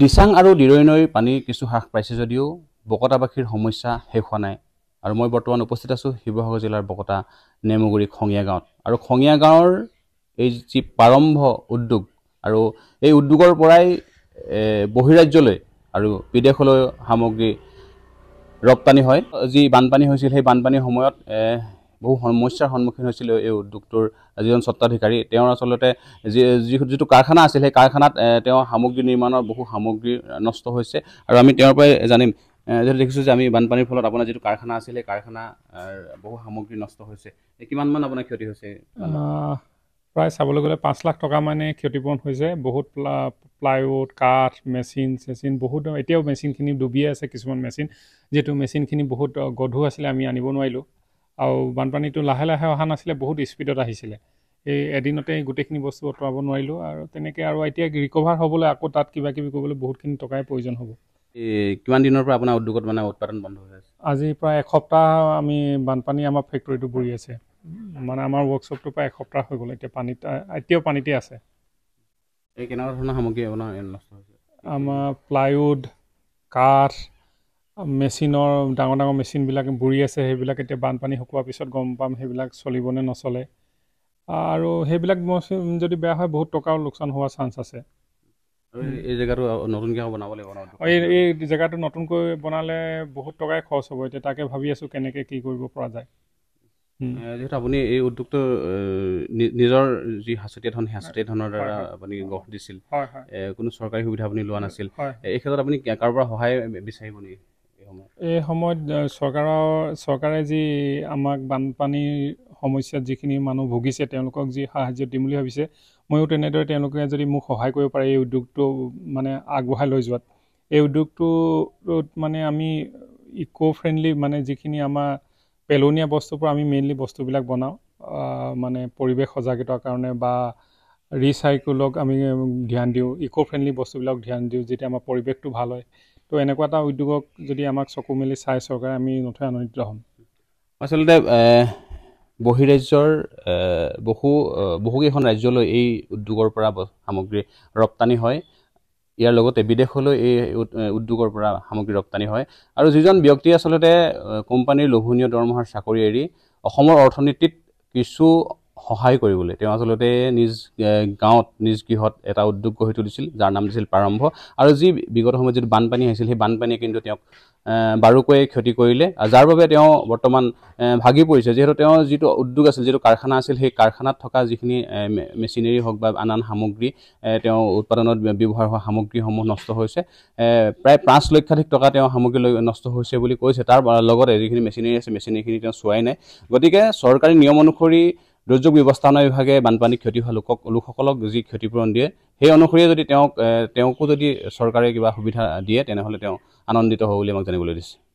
দিচাং আৰু দিৰৈ নৈৰ পানী কিছু হ্ৰাস পাইছে যদিও বকতাবাসীৰ সমস্যা শেষ হোৱা নাই আৰু মই বৰ্তমান উপস্থিত আছোঁ শিৱসাগৰ জিলাৰ বকতা নেমুগুৰি খঙীয়া গাঁৱত আৰু খঙীয়া গাঁৱৰ এই যি প্ৰাৰম্ভ উদ্যোগ আৰু এই উদ্যোগৰ পৰাই বহিৰাজ্যলৈ আৰু বিদেশলৈ সামগ্ৰী ৰপ্তানি হয় যি বানপানী হৈছিল সেই বানপানীৰ সময়ত বহু সমস্যাৰ সন্মুখীন হৈছিল এই উদ্যোগটোৰ যিজন স্বত্বাধিকাৰী তেওঁৰ আচলতে যি যি যিটো কাৰখানা আছিল সেই কাৰখানাত তেওঁ সামগ্ৰী নিৰ্মাণৰ বহু সামগ্ৰী নষ্ট হৈছে আৰু আমি তেওঁৰ পৰাই জানিম যিহেতু দেখিছোঁ যে আমি বানপানীৰ ফলত আপোনাৰ যিটো কাৰখানা আছিল সেই কাৰখানাৰ বহু সামগ্ৰী নষ্ট হৈছে কিমানমান আপোনাৰ ক্ষতি হৈছে প্ৰায় চাবলৈ গ'লে পাঁচ লাখ টকা মানে ক্ষতিপূৰণ হৈছে বহুত প্লা প্লাইউড কাঠ মেচিন চেচিন বহুত এতিয়াও মেচিনখিনি ডুবিয়ে আছে কিছুমান মেচিন যিহেতু মেচিনখিনি বহুত গধুৰ আছিলে আমি আনিব নোৱাৰিলোঁ আৰু বানপানীটো লাহে লাহে অহা নাছিলে বহুত স্পীডত আহিছিলে এই এদিনতে গোটেইখিনি বস্তু আঁতৰাব নোৱাৰিলোঁ আৰু তেনেকৈ আৰু এতিয়া ৰিকভাৰ হ'বলৈ আকৌ তাত কিবা কিবি কৰিবলৈ বহুতখিনি টকাই প্ৰয়োজন হ'ব কিমান দিনৰ পৰা আপোনাৰ উদ্যোগত মানে উৎপাদন বন্ধ হৈ আছে আজি প্ৰায় এসপ্তাহ আমি বানপানী আমাৰ ফেক্টৰীটো বুৰি আছে মানে আমাৰ ৱৰ্কশ্বপটো প্ৰায় এসপ্তাহ হৈ গ'ল এতিয়া পানীত এতিয়াও পানীতে আছে এই কেনেকুৱা ধৰণৰ সামগ্ৰী আপোনাৰ নষ্ট হৈছে আমাৰ প্লাইউড কাঠ মেচিনৰ ডাঙৰ ডাঙৰ মেচিনবিলাক বুৰি আছে সেইবিলাক এতিয়া বানপানী শুকোৱাৰ পিছত গম পাম সেইবিলাক চলিবনে নচলে আৰু সেইবিলাক মেচিন যদি বেয়া হয় বহুত টকাও লোকচান হোৱাৰ চান্স আছে এই জেগাটো নতুনকৈ বনাব এই জেগাটো নতুনকৈ বনালে বহুত টকাই খৰচ হ'ব এতিয়া তাকে ভাবি আছোঁ কেনেকৈ কি কৰিব পৰা যায় যিহেতু আপুনি এই উদ্যোগটো নিজৰ যি সাঁচতীয়া ধন সেই সাঁচতীয়া ধনৰ দ্বাৰা আপুনি গঢ় দিছিল কোনো চৰকাৰী সুবিধা আপুনি লোৱা নাছিল এই ক্ষেত্ৰত আপুনি কাৰোবাৰ সহায় বিচাৰিব নেকি এই সময়ত চৰকাৰৰ চৰকাৰে যি আমাক বানপানীৰ সমস্যাত যিখিনি মানুহ ভুগিছে তেওঁলোকক যি সাহাৰ্য দিম বুলি ভাবিছে ময়ো তেনেদৰে তেওঁলোকে যদি মোক সহায় কৰিব পাৰে এই উদ্যোগটো মানে আগবঢ়াই লৈ যোৱাত এই উদ্যোগটোত মানে আমি ইক' ফ্ৰেণ্ডলি মানে যিখিনি আমাৰ পেলনীয়া বস্তুৰ পৰা আমি মেইনলি বস্তুবিলাক বনাওঁ মানে পৰিৱেশ সজাগতাৰ কাৰণে বা ৰিচাইকলক আমি ধ্যান দিওঁ ইক' ফ্ৰেণ্ডলি বস্তুবিলাক ধ্যান দিওঁ যেতিয়া আমাৰ পৰিৱেশটো ভাল হয় তো এনেকুৱা এটা উদ্যোগক যদি আমাক চকু মেলি চাই চৰকাৰে আমি নথৈ আনন্দিত হ'ম আচলতে বহিৰাজ্যৰ বহু বহুকেইখন ৰাজ্যলৈ এই উদ্যোগৰ পৰা সামগ্ৰী ৰপ্তানি হয় ইয়াৰ লগতে বিদেশলৈ এই উদ্যোগৰ পৰা সামগ্ৰী ৰপ্তানি হয় আৰু যিজন ব্যক্তি আচলতে কোম্পানীৰ লোভনীয় দৰমহাৰ চাকৰি এৰি অসমৰ অৰ্থনীতিত কিছু সহায় কৰিবলৈ তেওঁ আচলতে নিজ গাঁৱত নিজ গৃহত এটা উদ্যোগ গঢ়ি তুলিছিল যাৰ নাম দিছিল প্ৰাৰম্ভ আৰু যি বিগত সময়ত যিটো বানপানী আহিছিল সেই বানপানীয়ে কিন্তু তেওঁক বাৰুকৈয়ে ক্ষতি কৰিলে যাৰ বাবে তেওঁ বৰ্তমান ভাগি পৰিছে যিহেতু তেওঁ যিটো উদ্যোগ আছিল যিটো কাৰখানা আছিল সেই কাৰখানাত থকা যিখিনি মেচিনেৰী হওক বা আন আন সামগ্ৰী তেওঁ উৎপাদনত ব্যৱহাৰ হোৱা সামগ্ৰীসমূহ নষ্ট হৈছে প্ৰায় পাঁচ লক্ষাধিক টকা তেওঁ সামগ্ৰী লৈ নষ্ট হৈছে বুলি কৈছে তাৰ লগতে যিখিনি মেচিনেৰী আছে মেচিনেৰীখিনি তেওঁ চোৱাই নাই গতিকে চৰকাৰী নিয়ম অনুসৰি দুৰ্যোগ ব্যৱস্থাপনা বিভাগে বানপানী ক্ষতি হোৱা লোকক লোকসকলক যি ক্ষতিপূৰণ দিয়ে সেই অনুসৰিয়ে যদি তেওঁক তেওঁকো যদি চৰকাৰে কিবা সুবিধা দিয়ে তেনেহ'লে তেওঁ আনন্দিত হ'ব বুলি আমাক জানিবলৈ দিছে